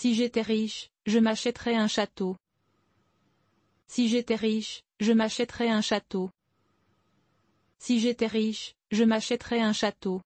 Si j'étais riche, je m'achèterais un château. Si j'étais riche, je m'achèterais un château. Si j'étais riche, je m'achèterais un château.